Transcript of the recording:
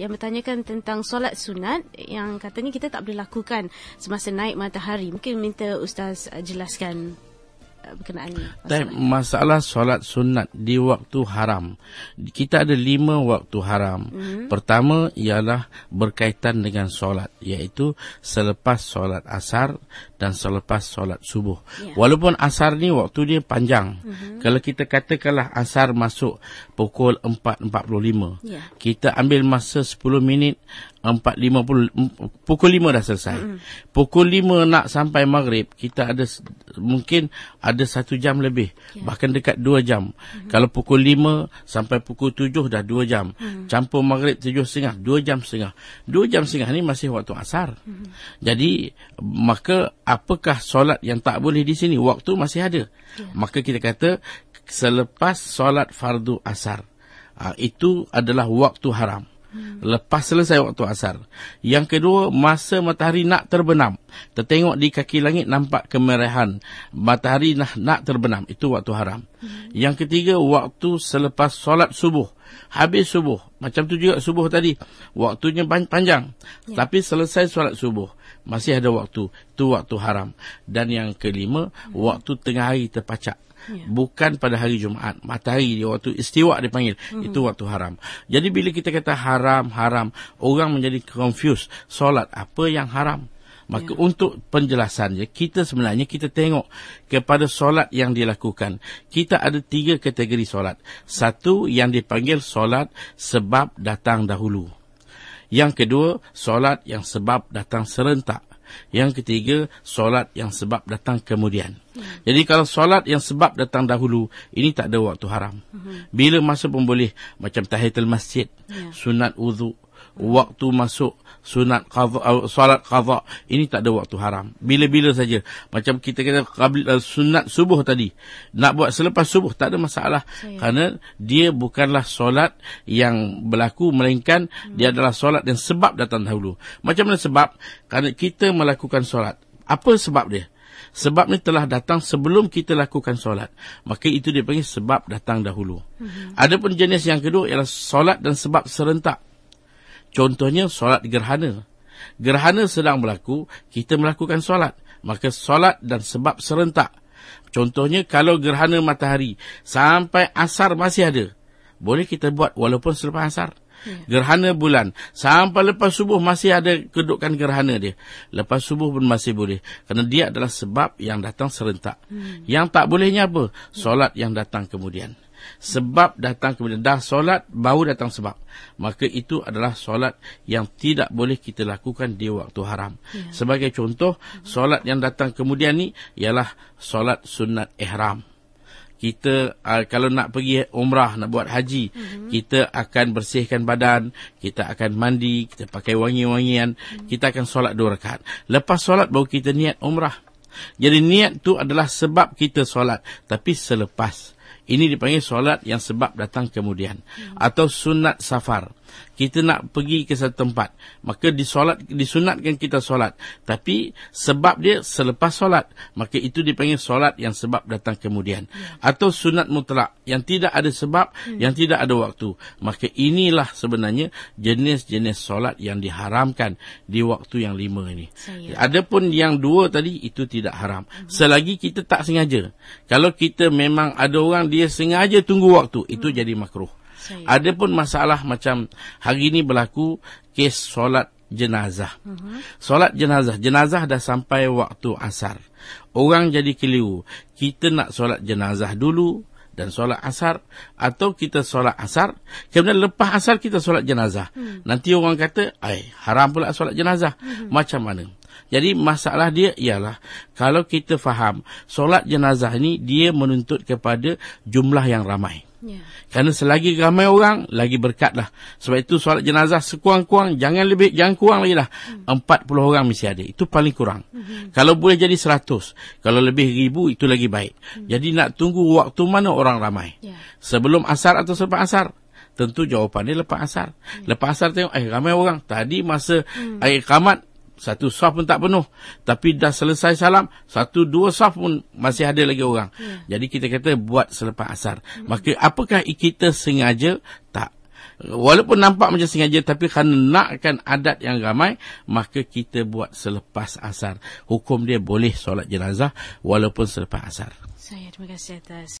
yang bertanyakan tentang solat sunat yang katanya kita tak boleh lakukan semasa naik matahari. Mungkin minta ustaz eh, jelaskan berkenaan ni. Masalah. masalah solat sunat di waktu haram. Kita ada lima waktu haram. Mm-hmm. Pertama ialah berkaitan dengan solat iaitu selepas solat asar dan selepas solat subuh. Yeah. Walaupun asar ni waktu dia panjang. Mm-hmm. Kalau kita katakanlah asar masuk pukul 4.45. Yeah. Kita ambil masa 10 minit 4.50 pukul 5 dah selesai. Mm-hmm. Pukul 5 nak sampai maghrib, kita ada mungkin ada 1 jam lebih, yeah. bahkan dekat 2 jam. Mm-hmm. Kalau pukul 5 sampai pukul 7 dah 2 jam. Mm-hmm. Campur maghrib 7.30, 2 jam setengah. 2 jam mm-hmm. setengah ni masih waktu asar. Mm-hmm. Jadi maka apakah solat yang tak boleh di sini? Waktu masih ada. Yeah. Maka kita kata selepas solat fardu asar. Ah, itu adalah waktu haram. Hmm. Lepas selesai waktu asar. Yang kedua, masa matahari nak terbenam. Tertengok di kaki langit nampak kemerahan. Matahari nak, nak terbenam. Itu waktu haram. Hmm. Yang ketiga, waktu selepas solat subuh. Habis subuh. Macam tu juga subuh tadi. Waktunya panjang. Ya. Tapi selesai solat subuh. Masih ada waktu. Itu waktu haram. Dan yang kelima, hmm. waktu tengah hari terpacak yeah. bukan pada hari Jumaat. Matahari di waktu istiwa dipanggil mm-hmm. itu waktu haram. Jadi bila kita kata haram, haram, orang menjadi confused. Solat apa yang haram? Maka yeah. untuk penjelasannya kita sebenarnya kita tengok kepada solat yang dilakukan. Kita ada tiga kategori solat. Satu yang dipanggil solat sebab datang dahulu. Yang kedua, solat yang sebab datang serentak. Yang ketiga, solat yang sebab datang kemudian. Hmm. Jadi kalau solat yang sebab datang dahulu, ini tak ada waktu haram. Hmm. Bila masa pun boleh, macam tahitul masjid, yeah. sunat uzu waktu masuk sunat qadha uh, eh, solat qadha ini tak ada waktu haram bila-bila saja macam kita kata qabl uh, sunat subuh tadi nak buat selepas subuh tak ada masalah Saya. kerana dia bukanlah solat yang berlaku melainkan hmm. dia adalah solat yang sebab datang dahulu macam mana sebab kerana kita melakukan solat apa sebab dia sebab ni telah datang sebelum kita lakukan solat maka itu dia panggil sebab datang dahulu hmm. adapun jenis yang kedua ialah solat dan sebab serentak Contohnya solat gerhana. Gerhana sedang berlaku, kita melakukan solat. Maka solat dan sebab serentak. Contohnya kalau gerhana matahari sampai asar masih ada. Boleh kita buat walaupun selepas asar. Ya. Gerhana bulan sampai lepas subuh masih ada kedudukan gerhana dia. Lepas subuh pun masih boleh kerana dia adalah sebab yang datang serentak. Hmm. Yang tak bolehnya apa? Solat yang datang kemudian. Sebab datang kemudian dah solat, baru datang sebab. Maka itu adalah solat yang tidak boleh kita lakukan di waktu haram. Ya. Sebagai contoh, hmm. solat yang datang kemudian ni ialah solat sunat ihram. Kita uh, kalau nak pergi umrah, nak buat haji, mm-hmm. kita akan bersihkan badan, kita akan mandi, kita pakai wangi-wangian, mm-hmm. kita akan solat dua rakaat. Lepas solat baru kita niat umrah. Jadi niat tu adalah sebab kita solat, tapi selepas. Yeah. Ini dipanggil solat yang sebab datang kemudian. Hmm. Atau sunat safar kita nak pergi ke satu tempat maka disolat disunatkan kita solat tapi sebab dia selepas solat maka itu dipanggil solat yang sebab datang kemudian hmm. atau sunat mutlak yang tidak ada sebab hmm. yang tidak ada waktu maka inilah sebenarnya jenis-jenis solat yang diharamkan di waktu yang lima ini Saya. adapun yang dua tadi itu tidak haram hmm. selagi kita tak sengaja kalau kita memang ada orang dia sengaja tunggu waktu itu hmm. jadi makruh ada pun masalah macam hari ini berlaku kes solat jenazah. Uh-huh. Solat jenazah. Jenazah dah sampai waktu asar. Orang jadi keliru. Kita nak solat jenazah dulu dan solat asar atau kita solat asar kemudian lepas asar kita solat jenazah hmm. nanti orang kata ai haram pula solat jenazah hmm. macam mana jadi masalah dia ialah kalau kita faham solat jenazah ini dia menuntut kepada jumlah yang ramai. Ya. Kerana selagi ramai orang lagi berkat lah. Sebab itu solat jenazah sekurang-kurang jangan lebih jangan kurang lagi lah. Empat hmm. puluh orang mesti ada. Itu paling kurang. Hmm. Kalau boleh jadi seratus. Kalau lebih ribu itu lagi baik. Hmm. Jadi nak tunggu waktu mana orang ramai. Ya. Sebelum asar atau selepas asar. Tentu jawapan dia lepas asar. Hmm. Lepas asar tengok eh ramai orang. Tadi masa hmm. air kamat satu sah pun tak penuh tapi dah selesai salam satu dua sah pun masih ada lagi orang ya. jadi kita kata buat selepas asar ya. maka apakah kita sengaja tak walaupun nampak macam sengaja tapi kerana nakkan adat yang ramai maka kita buat selepas asar hukum dia boleh solat jenazah walaupun selepas asar saya terima kasih atas